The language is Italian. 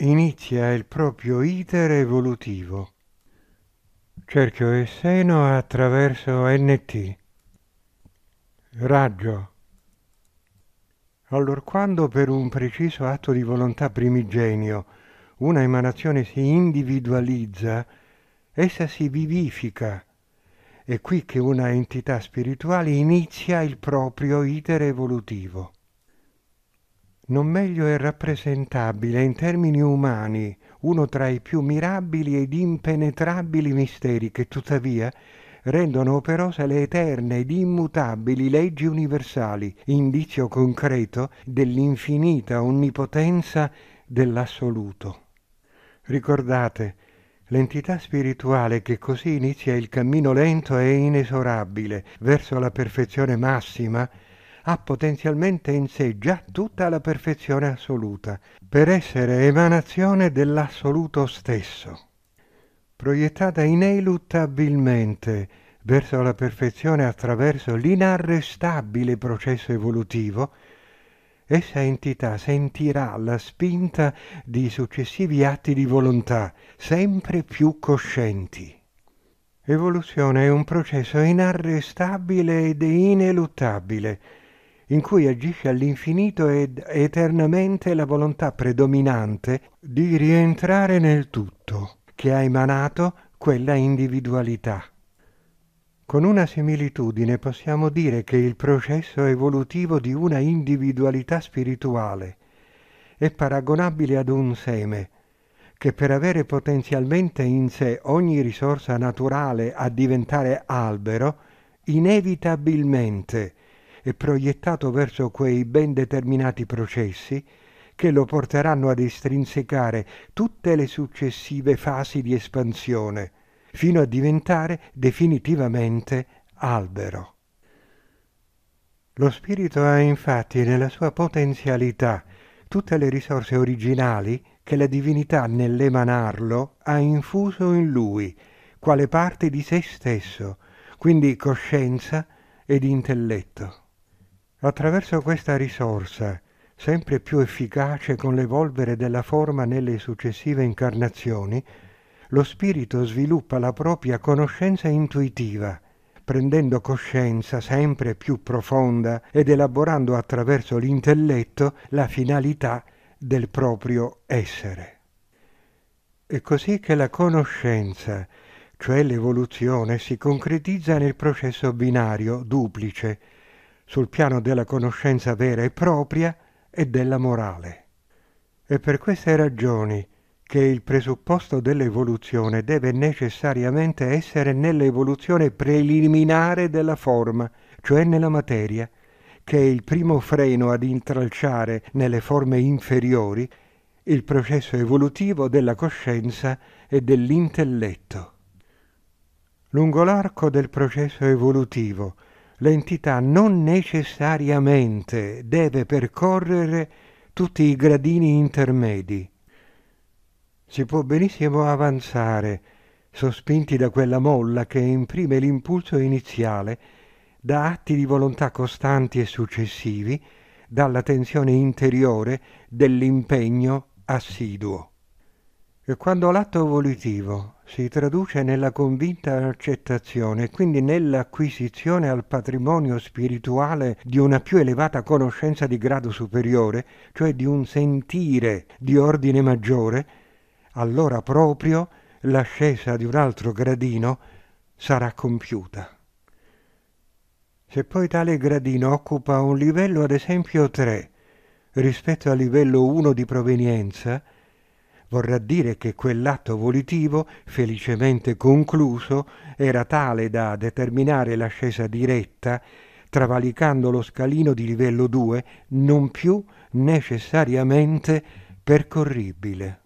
inizia il proprio iter evolutivo. Cerchio e seno attraverso NT. Raggio. Allora quando per un preciso atto di volontà primigenio una emanazione si individualizza, essa si vivifica. È qui che una entità spirituale inizia il proprio iter evolutivo non meglio è rappresentabile in termini umani uno tra i più mirabili ed impenetrabili misteri che tuttavia rendono operose le eterne ed immutabili leggi universali, indizio concreto dell'infinita onnipotenza dell'assoluto. Ricordate, l'entità spirituale che così inizia il cammino lento e inesorabile verso la perfezione massima ha potenzialmente in sé già tutta la perfezione assoluta, per essere emanazione dell'assoluto stesso. Proiettata ineluttabilmente verso la perfezione attraverso l'inarrestabile processo evolutivo, essa entità sentirà la spinta di successivi atti di volontà, sempre più coscienti. Evoluzione è un processo inarrestabile ed ineluttabile, in cui agisce all'infinito ed eternamente la volontà predominante di rientrare nel tutto che ha emanato quella individualità. Con una similitudine possiamo dire che il processo evolutivo di una individualità spirituale è paragonabile ad un seme che per avere potenzialmente in sé ogni risorsa naturale a diventare albero, inevitabilmente e proiettato verso quei ben determinati processi che lo porteranno ad estrinsecare tutte le successive fasi di espansione, fino a diventare definitivamente albero. Lo spirito ha infatti nella sua potenzialità tutte le risorse originali che la divinità nell'emanarlo ha infuso in lui, quale parte di se stesso, quindi coscienza ed intelletto. Attraverso questa risorsa, sempre più efficace con l'evolvere della forma nelle successive incarnazioni, lo spirito sviluppa la propria conoscenza intuitiva, prendendo coscienza sempre più profonda ed elaborando attraverso l'intelletto la finalità del proprio essere. È così che la conoscenza, cioè l'evoluzione, si concretizza nel processo binario, duplice, sul piano della conoscenza vera e propria e della morale. È per queste ragioni che il presupposto dell'evoluzione deve necessariamente essere nell'evoluzione preliminare della forma, cioè nella materia, che è il primo freno ad intralciare nelle forme inferiori il processo evolutivo della coscienza e dell'intelletto. Lungo l'arco del processo evolutivo, l'entità non necessariamente deve percorrere tutti i gradini intermedi. Si può benissimo avanzare, sospinti da quella molla che imprime l'impulso iniziale, da atti di volontà costanti e successivi, dalla tensione interiore dell'impegno assiduo che quando l'atto volitivo si traduce nella convinta accettazione e quindi nell'acquisizione al patrimonio spirituale di una più elevata conoscenza di grado superiore, cioè di un sentire di ordine maggiore, allora proprio l'ascesa di un altro gradino sarà compiuta. Se poi tale gradino occupa un livello ad esempio 3 rispetto al livello 1 di provenienza, vorrà dire che quell'atto volitivo, felicemente concluso, era tale da determinare l'ascesa diretta, travalicando lo scalino di livello 2, non più necessariamente percorribile.